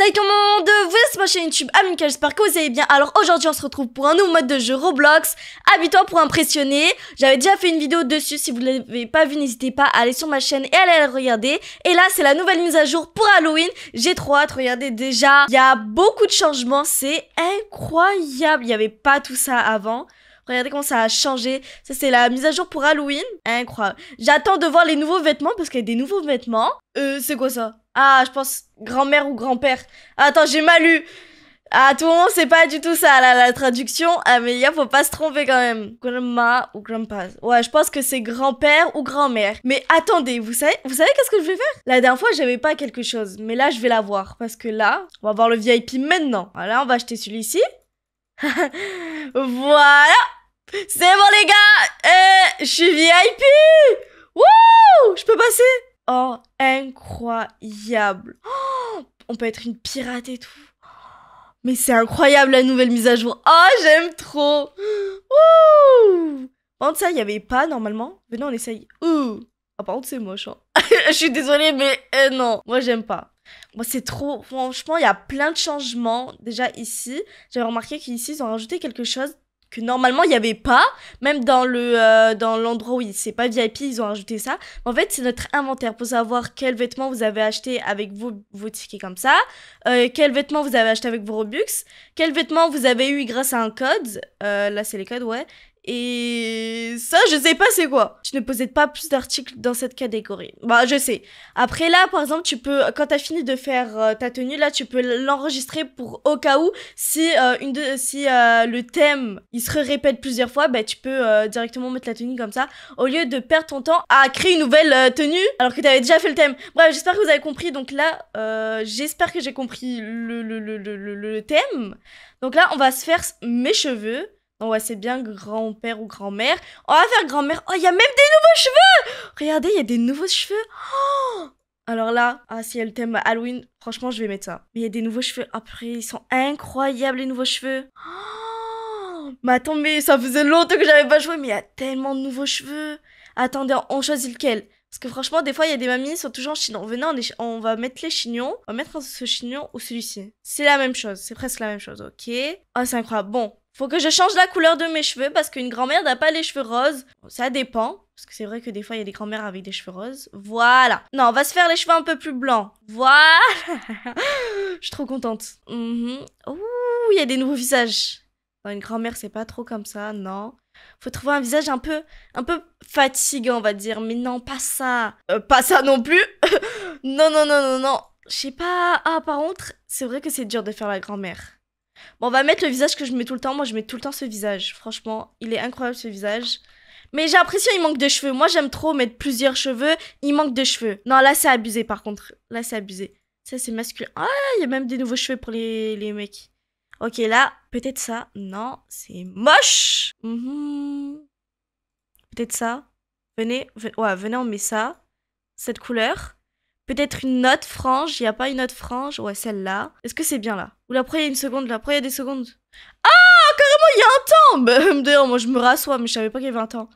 Salut tout le monde, vous êtes ma chaîne YouTube Aminka, j'espère que vous allez bien. Alors aujourd'hui on se retrouve pour un nouveau mode de jeu Roblox, Habite-toi pour impressionner. J'avais déjà fait une vidéo dessus, si vous ne l'avez pas vu n'hésitez pas à aller sur ma chaîne et à aller la regarder. Et là c'est la nouvelle mise à jour pour Halloween, j'ai trop hâte, regardez déjà, il y a beaucoup de changements, c'est incroyable, il n'y avait pas tout ça avant. Regardez comment ça a changé. Ça, c'est la mise à jour pour Halloween. Incroyable. J'attends de voir les nouveaux vêtements parce qu'il y a des nouveaux vêtements. Euh, c'est quoi ça ah, je pense grand-mère ou grand-père. Attends, j'ai mal lu. à tout le c'est pas du tout ça, la traduction. Ah, mais il faut pas se tromper quand même. Grandma ou grand grandpa. Ouais, je pense que c'est grand-père ou grand-mère. Mais attendez, vous savez, vous savez qu'est-ce que je vais faire La dernière fois, j'avais pas quelque chose. Mais là, je vais l'avoir. Parce que là, on va voir le VIP maintenant. Voilà, on va acheter celui-ci. voilà C'est bon, les gars eh, Je suis VIP Wouh Je peux passer oh, incroyable. on peut être une pirate et tout. Mais c'est incroyable la nouvelle mise à jour. Oh, j'aime trop. Oh, ça, il n'y avait pas normalement. Mais non, on essaye. Oh, Ah, par contre, c'est moche. Hein. je suis désolée, mais euh, non. Moi, j'aime pas. Moi, c'est trop. Franchement, il y a plein de changements déjà ici. J'avais remarqué qu'ici, ils ont rajouté quelque chose que normalement il n'y avait pas, même dans le euh, dans l'endroit où c'est pas VIP, ils ont ajouté ça. En fait, c'est notre inventaire pour savoir quels vêtements vous avez acheté avec vos, vos tickets comme ça, euh, quels vêtements vous avez acheté avec vos Robux, quels vêtements vous avez eu grâce à un code, euh, là c'est les codes, ouais, et ça, je sais pas c'est quoi. Tu ne possèdes pas plus d'articles dans cette catégorie. Bah, je sais. Après là, par exemple, tu peux, quand t'as fini de faire euh, ta tenue, là, tu peux l'enregistrer pour au cas où, si euh, une de, si euh, le thème il se répète plusieurs fois, bah tu peux directement mettre la tenue comme ça, au lieu de perdre ton temps à créer une nouvelle tenue alors que t'avais déjà fait le thème. Bref, j'espère que vous avez compris. Donc là, j'espère que j'ai compris le le, le, le, le thème. Donc là, on va se faire mes cheveux. Ouais, c'est bien grand-père ou grand-mère. On va faire grand-mère. Oh, il y a même des nouveaux cheveux Regardez, il y a des nouveaux cheveux. Oh Alors là, ah, si elle thème Halloween, franchement, je vais mettre ça. Mais il y a des nouveaux cheveux. Après, ils sont incroyables, les nouveaux cheveux. Oh mais attends, mais ça faisait longtemps que j'avais pas joué, mais il y a tellement de nouveaux cheveux. Attendez, on choisit lequel parce que franchement, des fois, il y a des mamies, sont toujours en chignon. Venez, on, on, va mettre les chignons. On va mettre ce chignon ou celui-ci. C'est la même chose. C'est presque la même chose, ok Oh, c'est incroyable. Bon, faut que je change la couleur de mes cheveux parce qu'une grand-mère n'a pas les cheveux roses. Ça dépend. Parce que c'est vrai que des fois, il y a des grand-mères avec des cheveux roses. Voilà. Non, on va se faire les cheveux un peu plus blancs. Voilà. je suis trop contente. Mhm. Ouh, il y a des nouveaux visages. une grand-mère, c'est pas trop comme ça, non. Faut trouver un visage un peu, un peu fatigant, on va dire. Mais non, pas ça. Euh, pas ça non plus. non, non, non, non, non. Je sais pas. Ah, par contre, c'est vrai que c'est dur de faire la grand-mère. Bon, on va mettre le visage que je mets tout le temps. Moi, je mets tout le temps ce visage. Franchement, il est incroyable ce visage. Mais j'ai l'impression il manque de cheveux. Moi, j'aime trop mettre plusieurs cheveux. Il manque de cheveux. Non, là, c'est abusé par contre. Là, c'est abusé. Ça, c'est masculin. Ah, il y a même des nouveaux cheveux pour les, les mecs. Ok, là, peut-être ça. Non, c'est moche. Mhm. Peut-être ça. Venez, ouais, venez, on met ça. Cette couleur. Peut-être une autre frange. Il a pas une autre frange. Ouais, celle-là. Est-ce que c'est bien là Ou là, après, y a une seconde. Là, après, il y a des secondes. Ah, carrément, il y a un temps bah, D'ailleurs, moi, je me rassois, mais je savais pas qu'il y avait un temps.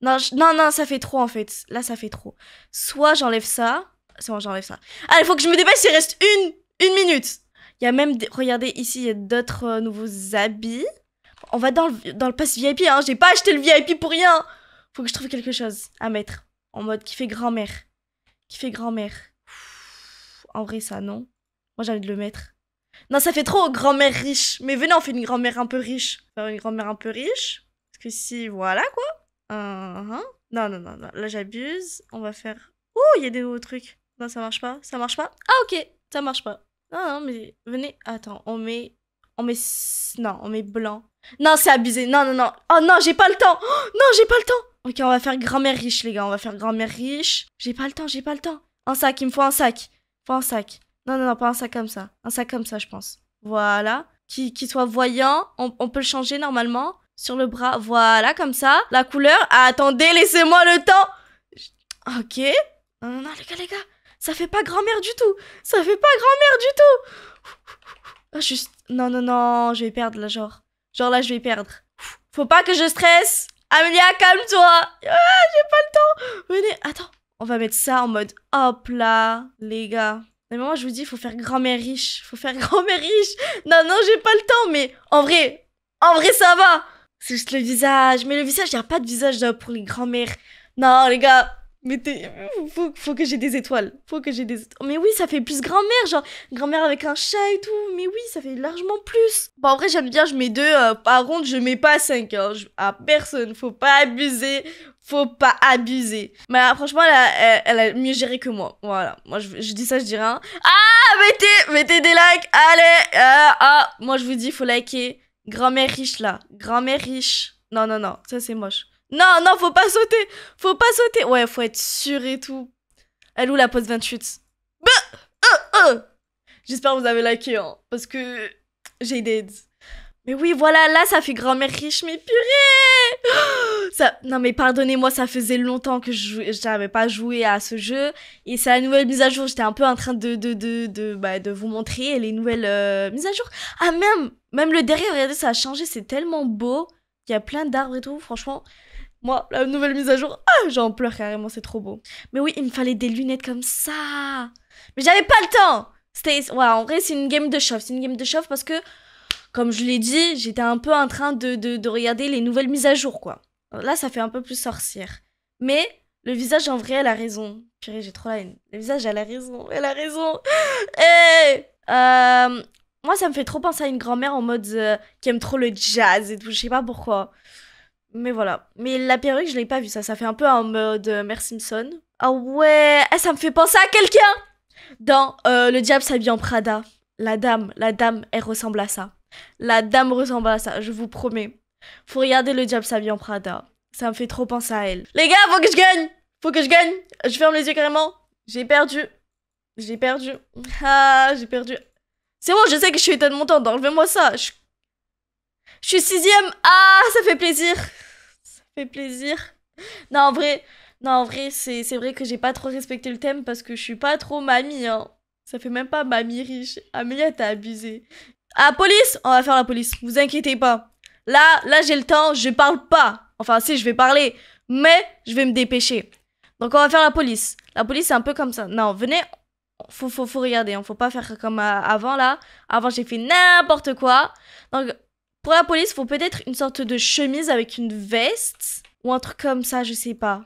Non, non, non, ça fait trop, en fait. Là, ça fait trop. Soit j'enlève ça. C'est bon, j'enlève ça. Ah, il faut que je me dépasse. Il reste une, une minute. Il y a même... Regardez, ici, il y a d'autres euh, nouveaux habits. On va dans le, dans le pass VIP, hein. J'ai pas acheté le VIP pour rien. Faut que je trouve quelque chose à mettre. En mode qui fait grand-mère qui fait grand-mère. En vrai, ça, non. Moi, de le mettre. Non, ça fait trop grand-mère riche. Mais venez, on fait une grand-mère un peu riche. Faire une grand-mère un peu riche. Parce que si, voilà quoi. Uh-huh. Non, non, non, non. Là, j'abuse. On va faire. Oh, il y a des nouveaux trucs. Non, ça marche pas. Ça marche pas. Ah, ok. Ça marche pas. Non, non, mais venez. Attends, on met. On met. Non, on met blanc. Non, c'est abusé. Non, non, non. Oh non, j'ai pas le temps. Oh, non, j'ai pas le temps. Ok, on va faire grand-mère riche, les gars. On va faire grand-mère riche. J'ai pas le temps, j'ai pas le temps. Un sac, il me faut un sac. Faut un sac. Non, non, non, pas un sac comme ça. Un sac comme ça, je pense. Voilà. Qui, qui soit voyant. On, peut le changer normalement. Sur le bras. Voilà, comme ça. La couleur. attendez, laissez-moi le temps. Ok. Non, non, non, les gars, les gars. Ça fait pas grand-mère du tout. Ça fait pas grand-mère du tout. Ah, juste. Non, non, non. Je vais perdre, là, genre. Genre, là, je vais perdre. Faut pas que je stresse. Amelia, calme-toi. Ah, j'ai pas le temps. Venez, attends. On va mettre ça en mode hop là, les gars. Mais moi, je vous dis, faut faire grand-mère riche. Faut faire grand-mère riche. Non, non, j'ai pas le temps, mais en vrai, en vrai, ça va. C'est juste le visage. Mais le visage, y a pas de visage pour les grand-mères. Non, les gars, mais faut, faut que j'ai des étoiles. Faut que j'ai des étoiles. Mais oui, ça fait plus grand-mère, genre grand-mère avec un chat et tout. Mais oui, ça fait largement plus. Bon, en vrai, j'aime bien, je mets deux. Euh, par contre, je mets pas cinq. Hein, à personne, faut pas abuser. Faut pas abuser. Mais euh, franchement, elle a, elle, a, mieux géré que moi. Voilà. Moi, je, dis ça, je dis rien. Ah, mettez, mettez des likes. Allez. ah, ah. moi, je vous dis, faut liker. Grand-mère riche, là. Grand-mère riche. Non, non, non. Ça, c'est moche. Non, non, faut pas sauter. Faut pas sauter. Ouais, faut être sûr et tout. Elle où la poste 28 bah, euh, euh. J'espère que vous avez liké, hein, parce que j'ai des... Mais oui, voilà, là, ça fait grand-mère riche, mais purée ça... Non, mais pardonnez-moi, ça faisait longtemps que je n'avais pas joué à ce jeu. Et c'est la nouvelle mise à jour. J'étais un peu en train de, de, de, de, bah, de vous montrer les nouvelles euh, mises à jour. Ah, même, même le derrière, regardez, ça a changé. C'est tellement beau. Il y a plein d'arbres et tout, franchement. Moi, la nouvelle mise à jour, ah, j'en pleure carrément, c'est trop beau. Mais oui, il me fallait des lunettes comme ça. Mais j'avais pas le temps. ouais, en vrai, c'est une game de chauffe. C'est une game de chauffe parce que, comme je l'ai dit, j'étais un peu en train de, de, regarder les nouvelles mises à jour, quoi. Là, ça fait un peu plus sorcière. Mais le visage, en vrai, elle a raison. Purée, j'ai trop la haine. Le visage, elle a raison. Elle a raison. Et... Eh, euh, moi, ça me fait trop penser à une grand-mère en mode euh, qui aime trop le jazz et tout. Je sais pas pourquoi. Mais voilà. Mais la perruque, je l'ai pas vue, ça. Ça fait un peu en mode euh, Mère Simpson. Ah ouais, eh, ça me fait penser à quelqu'un Dans euh, Le diable s'habille en Prada. La dame, la dame, elle ressemble à ça. La dame ressemble à ça, je vous promets. Faut regarder Le diable s'habille en Prada. Ça me fait trop penser à elle. Les gars, faut que je gagne Faut que je gagne Je ferme les yeux carrément. J'ai perdu. J'ai perdu. Ah, j'ai perdu. C'est bon, je sais que je suis état de mon temps. Enlevez-moi ça. Je... je suis sixième. Ah, ça fait plaisir plaisir. Non, en vrai, non, en vrai c'est vrai que j'ai pas trop respecté le thème parce que je suis pas trop mamie. Hein. Ça fait même pas mamie riche. Amélia, t'as abusé. à ah, police On va faire la police, vous inquiétez pas. Là, là, j'ai le temps, je parle pas. Enfin, si, je vais parler, mais je vais me dépêcher. Donc, on va faire la police. La police, c'est un peu comme ça. Non, venez, faut, faut, faut regarder. on hein. Faut pas faire comme euh, avant, là. Avant, j'ai fait n'importe quoi. Donc, pour la police, faut peut-être une sorte de chemise avec une veste ou un truc comme ça, je sais pas.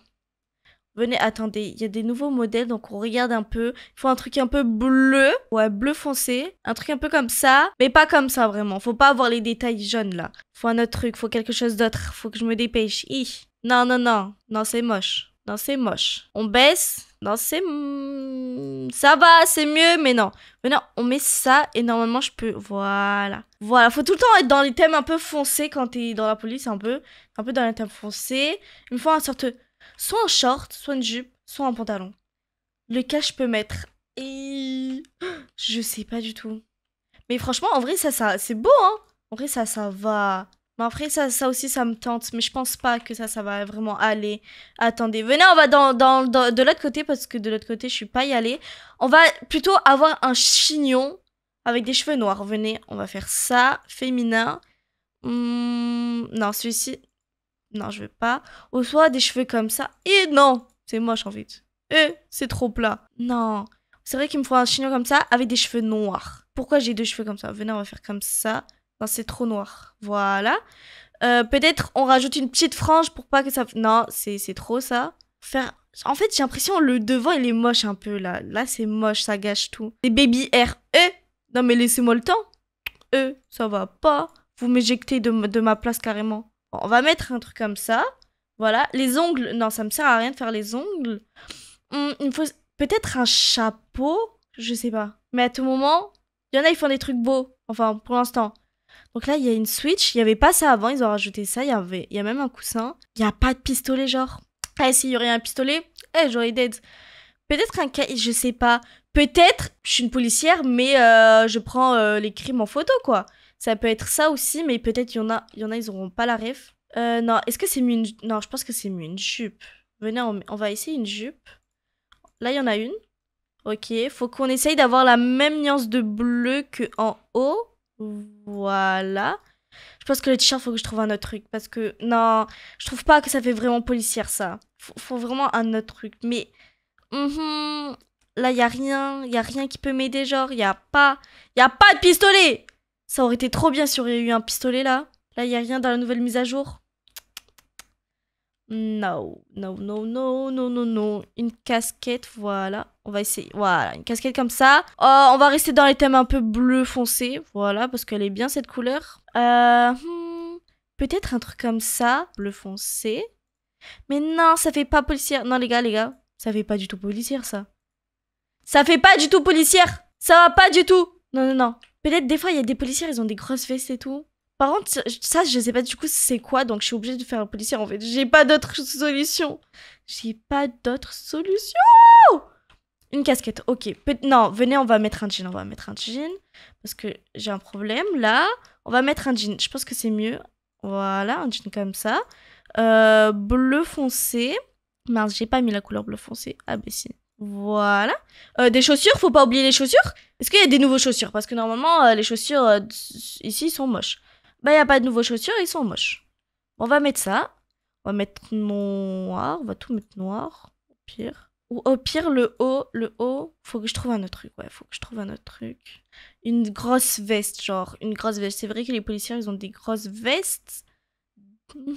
Venez, attendez, il y a des nouveaux modèles, donc on regarde un peu. Il faut un truc un peu bleu, ouais, bleu foncé, un truc un peu comme ça, mais pas comme ça vraiment. Faut pas avoir les détails jaunes là. Faut un autre truc, faut quelque chose d'autre, faut que je me dépêche. Hi. Non, non, non, non, c'est moche. Non, c'est moche. On baisse non, c'est. Ça va, c'est mieux, mais non. Maintenant, on met ça et normalement, je peux. Voilà. Voilà, faut tout le temps être dans les thèmes un peu foncés quand t'es dans la police, un peu. Un peu dans les thèmes foncés. Il me faut un sorte. Soit un short, soit une jupe, soit un pantalon. Lequel je peux mettre et... Je sais pas du tout. Mais franchement, en vrai, ça, ça c'est beau, hein. En vrai, ça, ça va. Mais après, ça, ça aussi, ça me tente. Mais je pense pas que ça, ça va vraiment aller. Attendez, venez, on va dans, de l'autre côté parce que de l'autre côté, je suis pas y aller On va plutôt avoir un chignon avec des cheveux noirs. Venez, on va faire ça. Féminin. Hmm, non, celui-ci. Non, je veux pas. Ou soit des cheveux comme ça. Et non, c'est moche en fait. Et c'est trop plat. Non. C'est vrai qu'il me faut un chignon comme ça avec des cheveux noirs. Pourquoi j'ai deux cheveux comme ça Venez, on va faire comme ça. Non, c'est trop noir. Voilà. Euh, peut-être on rajoute une petite frange pour pas que ça... Non, c'est trop ça. Faire... En fait, j'ai l'impression le devant, il est moche un peu là. Là, c'est moche, ça gâche tout. Les baby R. E. Non, mais laissez-moi le temps. E ça va pas. Vous m'éjectez de, ma place carrément. on va mettre un truc comme ça. Voilà. Les ongles. Non, ça me sert à rien de faire les ongles. Hum, il faut peut-être un chapeau. Je sais pas. Mais à tout moment, il y en a, ils font des trucs beaux. Enfin, pour l'instant. Donc là, il y a une Switch. Il n'y avait pas ça avant. Ils ont rajouté ça. Il y avait, il y a même un coussin. Il n'y a pas de pistolet, genre. Eh, s'il y aurait un pistolet, eh, j'aurais dead. Peut-être un cas, je sais pas. Peut-être, je suis une policière, mais euh, je prends euh, les crimes en photo, quoi. Ça peut être ça aussi, mais peut-être il y en a, y en a, ils auront pas la ref. Euh, non, est-ce que c'est une... Non, je pense que c'est mieux une jupe. Venez, on, va essayer une jupe. Là, il y en a une. Ok, faut qu'on essaye d'avoir la même nuance de bleu que en haut. Voilà. Je pense que le t-shirt, faut que je trouve un autre truc. Parce que, non, je trouve pas que ça fait vraiment policière, ça. Faut, faut vraiment un autre truc. Mais, mm-hmm, là, y a rien. Y a rien qui peut m'aider, genre. Y a pas. Y a pas de pistolet Ça aurait été trop bien si y eu un pistolet, là. Là, y a rien dans la nouvelle mise à jour. No, no, no, no, non, non, non. Une casquette, voilà. On va essayer. Voilà, une casquette comme ça. Oh, on va rester dans les thèmes un peu bleu foncé. Voilà, parce qu'elle est bien cette couleur. Euh, hmm, Peut-être un truc comme ça, bleu foncé. Mais non, ça fait pas policière. Non, les gars, les gars, ça fait pas du tout policière, ça. Ça fait pas du tout policière. Ça va pas du tout. Non, non, non. Peut-être des fois, il y a des policières, ils ont des grosses vestes et tout. Par contre, ça, je sais pas du coup c'est quoi, donc je suis obligée de faire un policier en fait. J'ai pas d'autre solution. J'ai pas d'autre solution Une casquette, ok. non, venez, on va mettre un jean, on va mettre un jean. Parce que j'ai un problème là. On va mettre un jean, je pense que c'est mieux. Voilà, un jean comme ça. Euh, bleu foncé. Mince, j'ai pas mis la couleur bleu foncé. Ah bah Voilà. Euh, des chaussures, faut pas oublier les chaussures. Est-ce qu'il y a des nouveaux chaussures Parce que normalement, euh, les chaussures ici sont moches. Bah, il n'y a pas de nouveaux chaussures, ils sont moches. On va mettre ça. On va mettre noir. On va tout mettre noir. Au pire. Ou au pire, le haut. Le haut. Faut que je trouve un autre truc. Ouais, faut que je trouve un autre truc. Une grosse veste, genre. Une grosse veste. C'est vrai que les policiers, ils ont des grosses vestes. Mmh.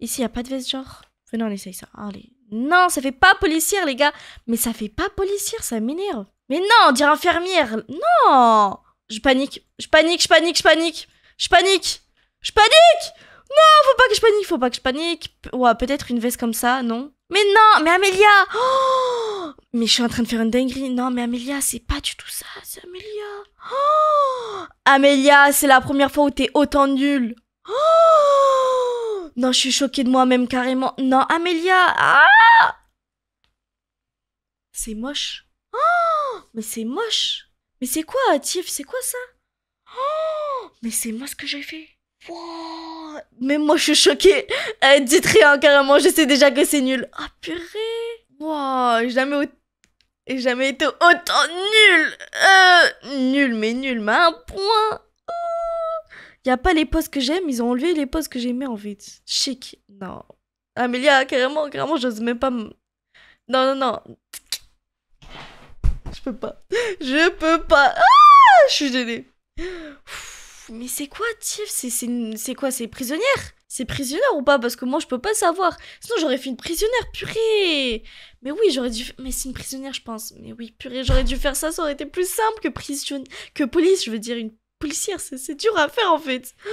Ici, il n'y a pas de veste, genre. Venez, on essaye ça. Allez. Non, ça fait pas policière, les gars. Mais ça fait pas policière, ça m'énerve. Mais non, dire infirmière. Non Je panique, je panique, je panique, je panique. Je panique Je panique Non, faut pas que je panique, faut pas que je panique. Ouais, peut-être une veste comme ça, non Mais non, mais Amélia oh Mais je suis en train de faire une dinguerie. Non, mais Amélia, c'est pas du tout ça, c'est Amélia. Oh Amélia, c'est la première fois où t'es autant nulle. Oh non, je suis choquée de moi-même carrément. Non, Amélia ah C'est moche. mais c'est moche. Mais c'est quoi, Tiff C'est quoi ça mais c'est moi ce que j'ai fait. Wow. Mais moi, je suis choquée. Euh, dites rien, carrément. Je sais déjà que c'est nul. Ah, oh, purée. Wow, jamais jamais été autant nul euh, Nul, mais nul, mais un point Il oh. a pas les postes que j'aime, ils ont enlevé les postes que j'aimais en fait. Chic, non. Amélia, carrément, carrément, j'ose même pas... Non, non, non. Je peux pas. Je peux pas. Ah, je suis gênée. Mais c'est quoi, Tiff C'est quoi C'est prisonnière C'est prisonnière ou pas Parce que moi, je peux pas savoir. Sinon, j'aurais fait une prisonnière, purée Mais oui, j'aurais dû... Mais c'est une prisonnière, je pense. Mais oui, purée, j'aurais dû faire ça, ça aurait été plus simple que prison... que police, je veux dire, une policière, c'est dur à faire, en fait.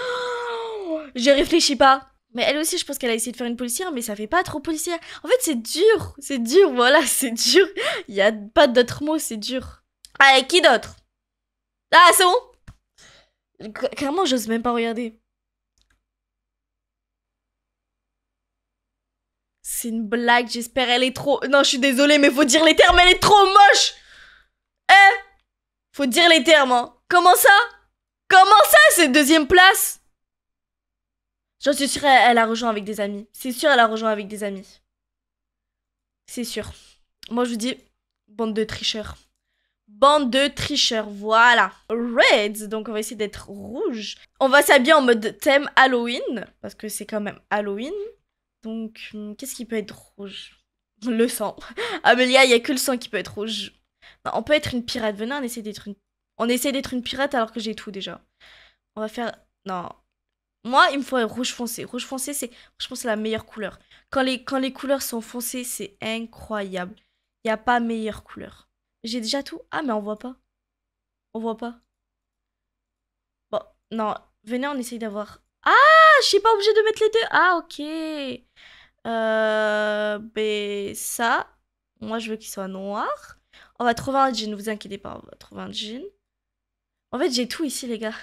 Je réfléchis pas. Mais elle aussi, je pense qu'elle a essayé de faire une policière, mais ça fait pas trop policière. En fait, c'est dur. C'est dur, voilà, c'est dur. Il y a pas d'autres mots, c'est dur. Allez, qui d'autre Ah, c'est bon Clairement, j'ose même pas regarder. C'est une blague, j'espère. Elle est trop. Non, je suis désolée, mais faut dire les termes, elle est trop moche! Hein? Faut dire les termes, hein. Comment ça? Comment ça, cette deuxième place? Je suis sûre, elle, a rejoint avec des amis. C'est sûr, elle a rejoint avec des amis. C'est sûr. Moi, je vous dis, bande de tricheurs. Bande de tricheurs, voilà. Reds, donc on va essayer d'être rouge. On va s'habiller en mode thème Halloween, parce que c'est quand même Halloween. Donc, hmm, qu'est-ce qui peut être rouge Le sang. Amelia, il n'y a que le sang qui peut être rouge. on peut être une pirate. Venez, on essaie d'être une... On essaie d'être une pirate alors que j'ai tout déjà. On va faire... Non. Moi, il me faut rouge foncé. Rouge foncé, c'est... Je pense c'est la meilleure couleur. Quand les, Quand les couleurs sont foncées, c'est incroyable. Il n'y a pas meilleure couleur. J'ai déjà tout. Ah, mais on voit pas. On voit pas. Bon, non. Venez, on essaye d'avoir. Ah, je suis pas obligée de mettre les deux. Ah, ok. Euh, ben, ça. Moi, je veux qu'il soit noir. On va trouver un jean, Ne vous inquiétez pas. On va trouver un jean. En fait, j'ai tout ici, les gars.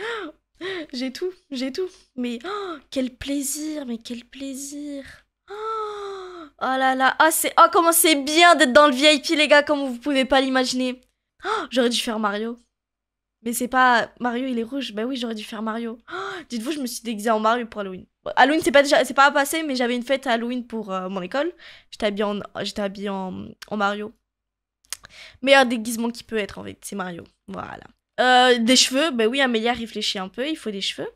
j'ai tout, j'ai tout. Mais oh, quel plaisir, mais quel plaisir. Oh Oh là là, ah c'est, oh comment c'est bien d'être dans le VIP les gars, comme vous pouvez pas l'imaginer. Oh, j'aurais dû faire Mario. Mais c'est pas Mario, il est rouge. Ben oui, j'aurais dû faire Mario. Oh, dites-vous, je me suis déguisée en Mario pour Halloween. Halloween, c'est pas déjà, c'est pas passé, mais j'avais une fête à Halloween pour euh, mon école. J'étais habillée en, j'étais habillée en, Mario. Meilleur déguisement qui peut être en fait, c'est Mario. Voilà. Euh, des cheveux, ben oui, Amélia réfléchit un peu. Il faut des cheveux.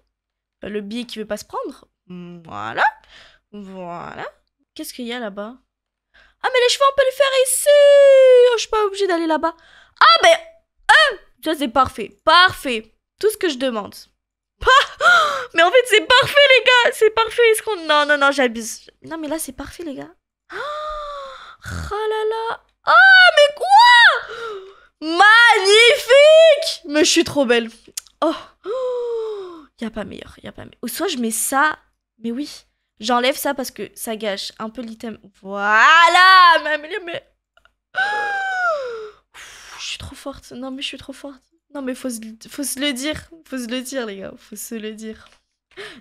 Euh, le billet qui veut pas se prendre. Voilà. Voilà. Qu'est-ce qu'il y a là-bas Ah, mais les cheveux, on peut le faire ici oh, Je suis pas obligée d'aller là-bas. Ah, mais... Hein? Ça, c'est parfait. Parfait. Tout ce que je demande. Ah! mais en fait, c'est parfait, les gars C'est parfait. ce qu'on... Non, non, non, j'abuse. Non, mais là, c'est parfait, les gars. Ah oh là là Ah, mais quoi Magnifique Mais je suis trop belle. Oh Il y a pas meilleur, il a pas meilleur. Ou soit je mets ça... Mais oui J'enlève ça parce que ça gâche un peu l'item. Voilà Même mais... Je suis trop forte. Non, mais je suis trop forte. Non, mais faut se, faut se le dire. Faut se le dire, les gars. Faut se le dire.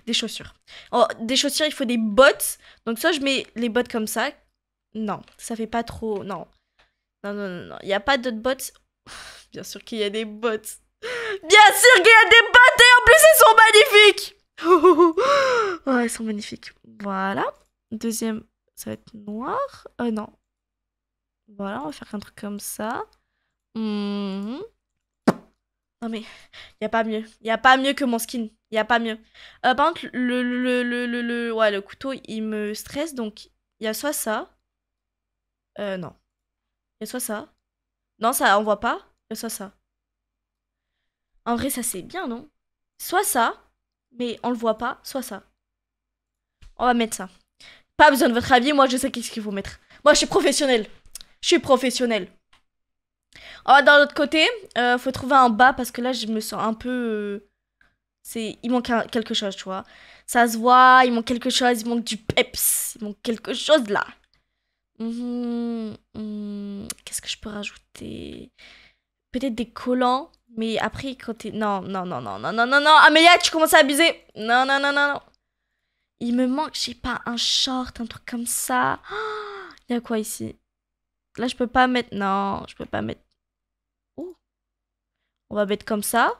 Des chaussures. Oh, des chaussures, il faut des bottes. Donc, ça je mets les bottes comme ça. Non, ça fait pas trop. Non. Non, non, non, non. Il y a pas d'autres bottes. Bien sûr qu'il y a des bottes. Bien sûr qu'il y a des bottes et en plus, elles sont magnifiques oh, elles sont magnifiques. Voilà. Deuxième, ça va être noir. Euh, non. Voilà, on va faire un truc comme ça. Mmh. Non mais, il a pas mieux. Il a pas mieux que mon skin. Il a pas mieux. Euh, par contre, le, le, le, le, ouais, le couteau, il me stresse. Donc, il y a soit ça. Euh, non. Il y a soit ça. Non, ça, on voit pas. Il y a soit ça. En vrai, ça, c'est bien, non Soit ça, mais on le voit pas, soit ça. On va mettre ça. Pas besoin de votre avis, moi je sais qu'est-ce qu'il faut mettre. Moi je suis professionnel. Je suis professionnel. On va dans l'autre côté. Euh, faut trouver un bas parce que là je me sens un peu. Euh, c'est, il manque quelque chose, tu vois. Ça se voit, il manque quelque chose, il manque du peps, il manque quelque chose là. Hum, hum, hum. Qu'est-ce que je peux rajouter peut-être des collants, mais après, quand t'es. Non, non, non, non, non, non, non, non, Amélia, tu commences à abuser. Non, non, non, non, non. Il me manque, J'ai pas, un short, un truc comme ça. Il y a quoi ici Là, je peux pas mettre. Non, je peux pas mettre. Oh. On va mettre comme ça.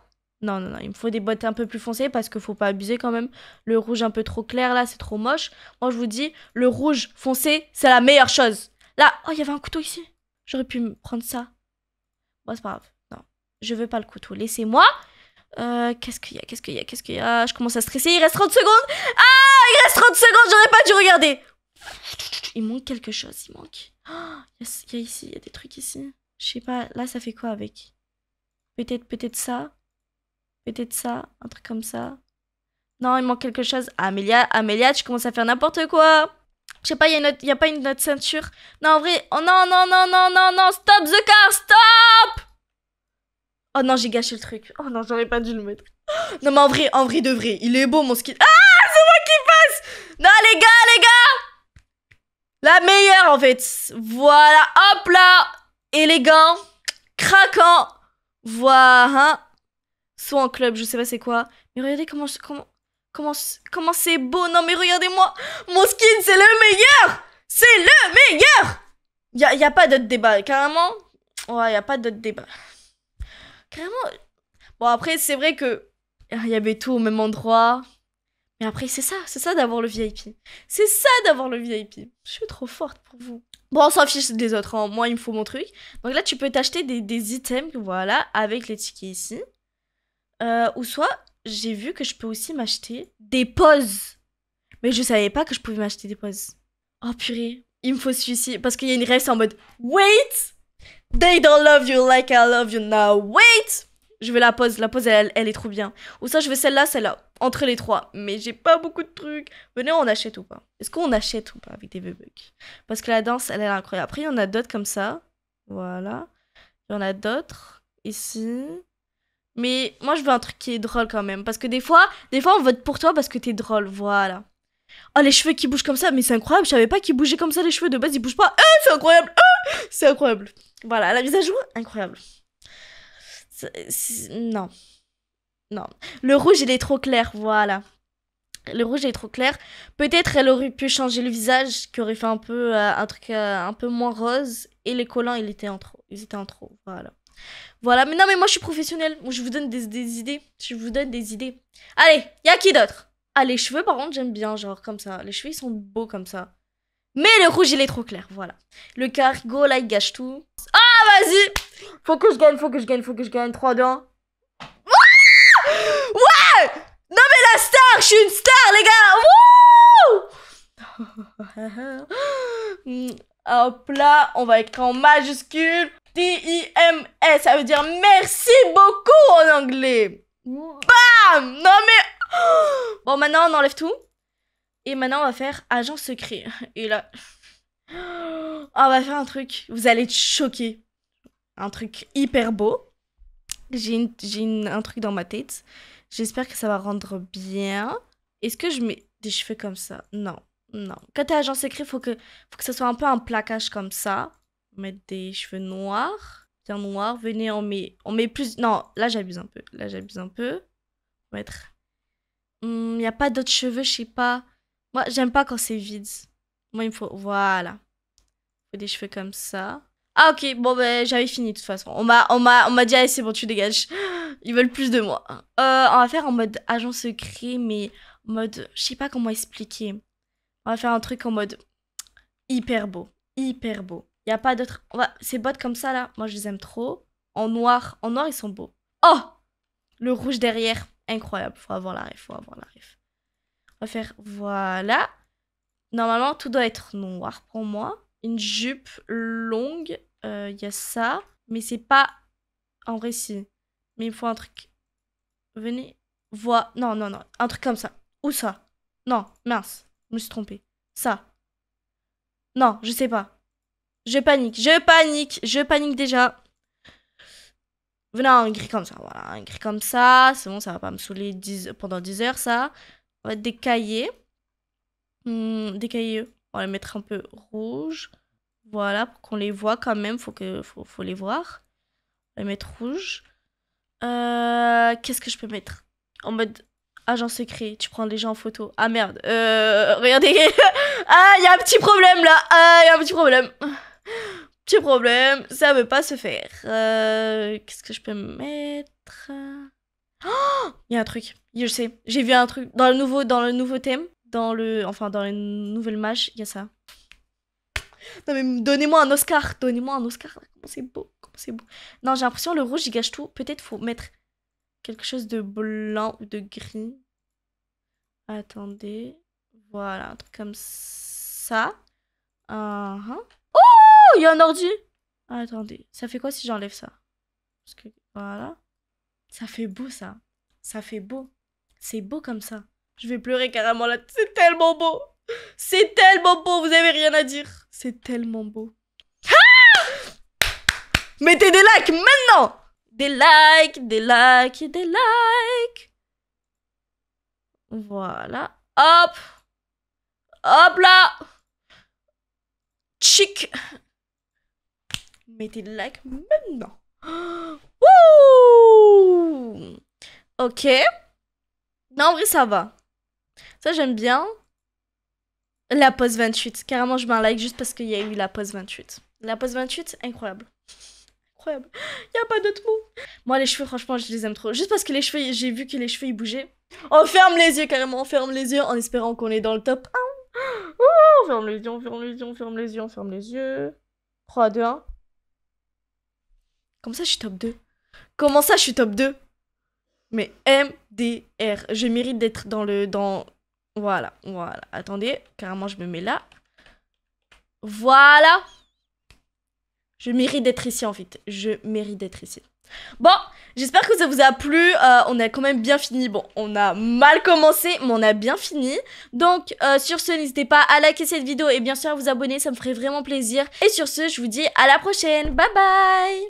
Non, non, non, il me faut des bottes un peu plus foncées parce qu'il faut pas abuser quand même. Le rouge un peu trop clair là, c'est trop moche. Moi, je vous dis, le rouge foncé, c'est la meilleure chose. Là, oh, il y avait un couteau ici. J'aurais pu me prendre ça. Bon, c'est pas grave. Non, je veux pas le couteau. Laissez-moi. Euh, qu'est-ce qu'il y a Qu'est-ce qu'il y a Qu'est-ce qu'il y a Je commence à stresser. Il reste 30 secondes. Ah, il reste 30 secondes. J'aurais pas dû regarder. Il manque quelque chose. Il manque. Oh, il y, a ici. Il y a des trucs ici. Je sais pas. Là, ça fait quoi avec Peut-être, peut-être ça. Peut-être ça. Un truc comme ça. Non, il manque quelque chose. Amélia, Amélia, tu commences à faire n'importe quoi. Je sais pas, il y, y, a pas une autre ceinture. Non, en vrai. Oh non, non, non, non, non, non. Stop the car, stop Oh non, j'ai gâché le truc. Oh non, j'aurais pas dû le mettre. Non, mais en vrai, en vrai de vrai, il est beau mon skin. Ah, c'est moi qui passe Non, les gars, les gars La meilleure en fait. Voilà, hop là Élégant, craquant. Voilà. Soit en club, je sais pas c'est quoi. Mais regardez comment, comment, Comment, c'est beau Non mais regardez-moi Mon skin, c'est le meilleur C'est le meilleur Y a, y a pas d'autre débat, carrément. Ouais, y a pas d'autre débat. Carrément... Bon, après, c'est vrai que... Il ah, y avait tout au même endroit. Mais après, c'est ça, c'est ça d'avoir le VIP. C'est ça d'avoir le VIP. Je suis trop forte pour vous. Bon, on s'en fiche des autres, hein. moi il me faut mon truc. Donc là, tu peux t'acheter des, des, items, voilà, avec les tickets ici. Euh, ou soit, j'ai vu que je peux aussi m'acheter des poses. Mais je savais pas que je pouvais m'acheter des poses. Oh purée, il me faut celui-ci. Parce qu'il y a une reste en mode Wait! They don't love you like I love you now. Wait! Je veux la pose, la pose elle, elle est trop bien. Ou ça, je veux celle-là, celle-là. Entre les trois. Mais j'ai pas beaucoup de trucs. Venez, on achète ou pas Est-ce qu'on achète ou pas avec des v Parce que la danse, elle, elle est incroyable. Après, il y en a d'autres comme ça. Voilà. Il y en a d'autres. Ici. Mais moi, je veux un truc qui est drôle quand même. Parce que des fois, des fois on vote pour toi parce que t'es drôle. Voilà. Oh, les cheveux qui bougent comme ça, mais c'est incroyable. Je savais pas qu'ils bougeaient comme ça les cheveux. De base, ils bougent pas. Euh, c'est incroyable. Euh, c'est incroyable. Voilà, la visage à incroyable. non. Non. Le rouge, il est trop clair. Voilà. Le rouge, il est trop clair. Peut-être elle aurait pu changer le visage, qui aurait fait un peu euh, un truc un peu moins rose. Et les collants, ils étaient en trop. Ils étaient en trop. Voilà. Voilà, mais non, mais moi je suis professionnelle. Je vous donne des, idées. Je vous donne des idées. Allez, y a qui d'autre Ah, les cheveux, par contre, j'aime bien, genre comme ça. Les cheveux, ils sont beaux comme ça. Mais le rouge, il est trop clair, voilà. Le cargo, là, il gâche tout. Ah, vas-y Faut que je gagne, faut que je gagne, faut que je gagne. 3, 2, 1. ouais Non, mais la star Je suis une star, les gars Wouh Hop là, on va écrire en majuscule. T-I-M-S, ça veut dire merci beaucoup en anglais. Bam Non mais... Bon, maintenant on enlève tout. Et maintenant on va faire agent secret. Et là... on va faire un truc. Vous allez être choqués. Un truc hyper beau. J'ai un truc dans ma tête. J'espère que ça va rendre bien. Est-ce que je mets des cheveux comme ça Non, non. Quand t'es agent secret, faut que, faut que ça soit un peu un plaquage comme ça mettre des cheveux noirs, bien noirs. Venez, on met, on met plus. Non, là j'abuse un peu. Là j'abuse un peu. On mettre. Il hmm, n'y a pas d'autres cheveux, je sais pas. Moi, j'aime pas quand c'est vide. Moi, il me faut. Voilà. faut des cheveux comme ça. Ah, ok, bon, ben, j'avais fini de toute façon. On m'a, on on m'a dit, allez, c'est bon, tu dégages. Ils veulent plus de moi. Euh, on va faire en mode agent secret, mais en mode. Je sais pas comment expliquer. On va faire un truc en mode. Hyper beau. Hyper beau. Il a pas d'autres. Ces bottes comme ça, là, moi, je les aime trop. En noir. En noir, ils sont beaux. Oh Le rouge derrière. Incroyable. Faut avoir la ref. Faut avoir la ref. On va faire. Voilà. Normalement, tout doit être noir pour moi. Une jupe longue. Il euh, y a ça. Mais c'est pas. En récit Mais il faut un truc. Venez. Voix... Non, non, non. Un truc comme ça. Ou ça. Non, mince. Je me suis trompée. Ça. Non, je sais pas. Je panique, je panique, je panique déjà. Non, un gris comme ça, voilà, un gris comme ça. C'est bon, ça va pas me saouler pendant 10 heures, ça. On va des cahiers. Hmm, des cahiers, on va les mettre un peu rouge. Voilà, pour qu'on les voit quand même, faut, que, faut, les voir. On va les mettre rouge. Euh, qu'est-ce que je peux mettre En mode agent secret, tu prends les gens en photo. Ah merde, euh, regardez. ah, il y a un petit problème là. Ah, il y a un petit problème. Petit problème, ça veut pas se faire. Euh, qu'est-ce que je peux mettre Oh Il y a un truc. Je sais. J'ai vu un truc dans le nouveau, dans le nouveau thème, dans le, enfin dans les nouvelles matchs, il y a ça. Non mais donnez-moi un Oscar, donnez-moi un Oscar. Comment c'est beau, comment c'est beau. Non, j'ai l'impression le rouge il gâche tout. Peut-être faut mettre quelque chose de blanc ou de gris. Attendez, voilà un truc comme ça. Uh il y a un ordi. Ah, attendez, ça fait quoi si j'enlève ça Parce que voilà. Ça fait beau ça. Ça fait beau. C'est beau comme ça. Je vais pleurer carrément là. C'est tellement beau. C'est tellement beau, vous avez rien à dire. C'est tellement beau. Ah Mettez des likes maintenant Des likes, des likes, des likes. Voilà. Hop Hop là Chic Mettez le like maintenant. Ouh ok. Non, en ça va. Ça, j'aime bien. La pause 28. Carrément, je mets un like juste parce qu'il y a eu la pause 28. La pause 28, incroyable. Incroyable. Il n'y a pas d'autre mot. Moi, les cheveux, franchement, je les aime trop. Juste parce que les cheveux, j'ai vu que les cheveux, ils bougeaient. On ferme les yeux, carrément. On ferme les yeux en espérant qu'on est dans le top. 1. on ferme les yeux, on ferme les yeux, on ferme les yeux, on ferme les yeux. 3, 2, 1. Comment ça, je suis top 2 Comment ça, je suis top 2 Mais MDR, je mérite d'être dans le... dans Voilà, voilà. Attendez, carrément, je me mets là. Voilà je mérite d'être ici en fait. Je mérite d'être ici. Bon, j'espère que ça vous a plu. Euh, on a quand même bien fini. Bon, on a mal commencé, mais on a bien fini. Donc, euh, sur ce, n'hésitez pas à liker cette vidéo et bien sûr à vous abonner. Ça me ferait vraiment plaisir. Et sur ce, je vous dis à la prochaine. Bye bye